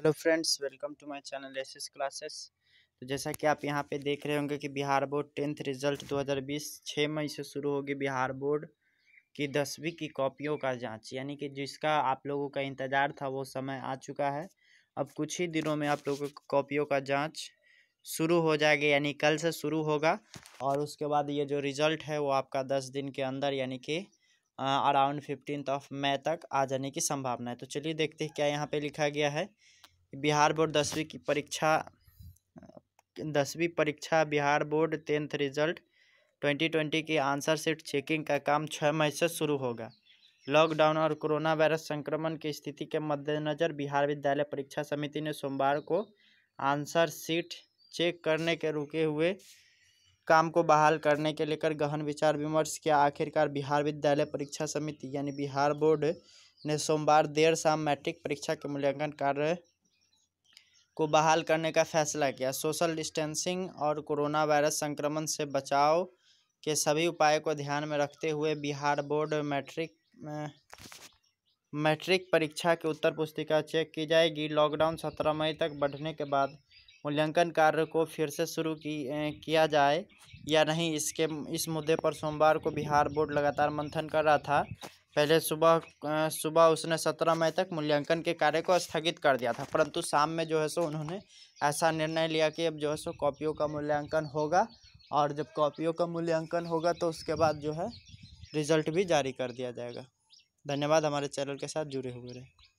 hello friends welcome to my channel S S classes तो जैसा कि आप यहां पे देख रहे होंगे कि बिहार बोर्ड टेंथ रिजल्ट 2020 6 मई से शुरू होगी बिहार बोर्ड की दसवीं की कॉपियों का जांच यानी कि जिसका आप लोगों का इंतज़ार था वो समय आ चुका है अब कुछ ही दिनों में आप लोगों की कॉपियों का जाँच शुरू हो जाएगी यानी कल से शुरू होगा और उसके बाद ये जो रिज़ल्ट है वो आपका दस दिन के अंदर यानी कि अराउंड फिफ्टीन ऑफ मई तक आ जाने की संभावना है तो चलिए देखते हैं क्या यहाँ पर लिखा गया है बिहार बोर्ड दसवीं की परीक्षा दसवीं परीक्षा Bihar board tenth result twenty twenty की आंसर सीट चेकिंग का काम छः मई से शुरू होगा लॉकडाउन और कोरोना वायरस संक्रमण की स्थिति के मद्देनज़र बिहार विद्यालय परीक्षा समिति ने सोमवार को आंसर सीट चेक करने के रुके हुए काम को बहाल करने के लेकर गहन विचार विमर्श किया आखिरकार बिहार विद्यालय परीक्षा समिति यानी बिहार बोर्ड ने सोमवार देर शाम मैट्रिक परीक्षा के मूल्यांकन कार्य को बहाल करने का फैसला किया सोशल डिस्टेंसिंग और कोरोना वायरस संक्रमण से बचाव के सभी उपाय को ध्यान में रखते हुए बिहार बोर्ड मैट्रिक मैट्रिक परीक्षा की उत्तर पुस्तिका चेक की जाएगी लॉकडाउन सत्रह मई तक बढ़ने के बाद मूल्यांकन कार्य को फिर से शुरू की किया जाए या नहीं इसके इस मुद्दे पर सोमवार को बिहार बोर्ड लगातार मंथन कर रहा था पहले सुबह सुबह उसने सत्रह मई तक मूल्यांकन के कार्य को स्थगित कर दिया था परंतु शाम में जो है सो उन्होंने ऐसा निर्णय लिया कि अब जो है सो कॉपियों का मूल्यांकन होगा और जब कॉपियों का मूल्यांकन होगा तो उसके बाद जो है रिजल्ट भी जारी कर दिया जाएगा धन्यवाद हमारे चैनल के साथ जुड़े हुए रहे